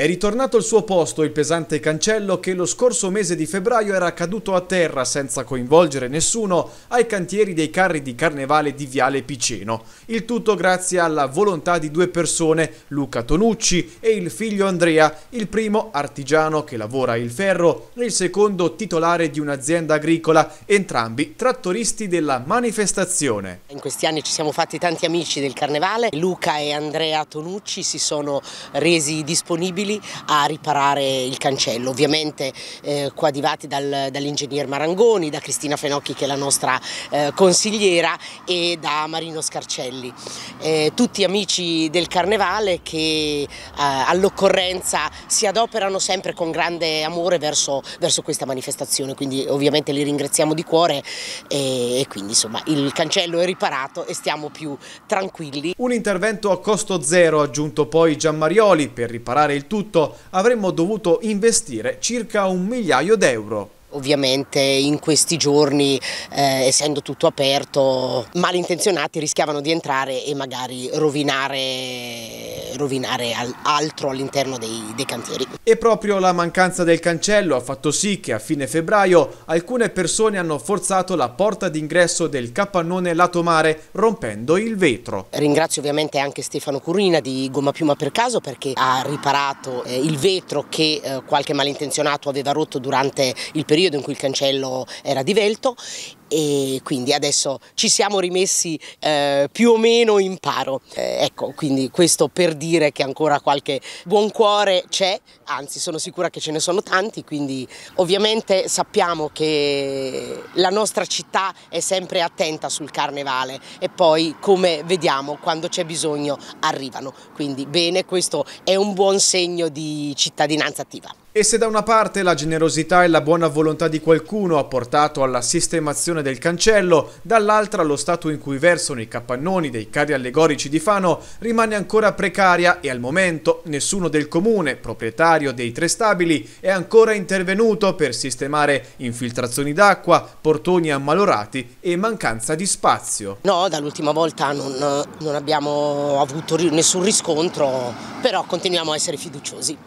È ritornato al suo posto il pesante cancello che lo scorso mese di febbraio era caduto a terra senza coinvolgere nessuno ai cantieri dei carri di carnevale di Viale Piceno. Il tutto grazie alla volontà di due persone, Luca Tonucci e il figlio Andrea, il primo artigiano che lavora il ferro e il secondo titolare di un'azienda agricola, entrambi trattoristi della manifestazione. In questi anni ci siamo fatti tanti amici del carnevale, Luca e Andrea Tonucci si sono resi disponibili mobili a riparare il cancello, ovviamente eh, coadivati dal, dall'ingegner Marangoni, da Cristina Fenocchi che è la nostra eh, consigliera e da Marino Scarcelli. Eh, tutti amici del Carnevale che eh, all'occorrenza si adoperano sempre con grande amore verso, verso, questa manifestazione, quindi ovviamente li ringraziamo di cuore e, e quindi insomma il cancello è riparato e stiamo più tranquilli. Un intervento a costo zero ha aggiunto poi Gianmarioli per riparare il tutto tutto avremmo dovuto investire circa un migliaio d'euro. Ovviamente in questi giorni, eh, essendo tutto aperto, malintenzionati rischiavano di entrare e magari rovinare, rovinare al, altro all'interno dei, dei cantieri. E proprio la mancanza del cancello ha fatto sì che a fine febbraio alcune persone hanno forzato la porta d'ingresso del capannone lato mare rompendo il vetro. Ringrazio ovviamente anche Stefano Curina di Gomma Piuma per caso perché ha riparato eh, il vetro che eh, qualche malintenzionato aveva rotto durante il periodo periodo in cui il cancello era divelto e quindi adesso ci siamo rimessi eh, più o meno in paro. Eh, ecco, quindi questo per dire che ancora qualche buon cuore c'è, anzi sono sicura che ce ne sono tanti, quindi ovviamente sappiamo che la nostra città è sempre attenta sul carnevale e poi come vediamo quando c'è bisogno arrivano, quindi bene, questo è un buon segno di cittadinanza attiva. E se da una parte la generosità e la buona volontà di qualcuno ha portato alla sistemazione del cancello, dall'altra lo stato in cui versano i capannoni dei carri allegorici di Fano rimane ancora precaria e al momento nessuno del comune, proprietario dei tre stabili, è ancora intervenuto per sistemare infiltrazioni d'acqua, portoni ammalorati e mancanza di spazio. No, dall'ultima volta non, non abbiamo avuto nessun riscontro, però continuiamo a essere fiduciosi.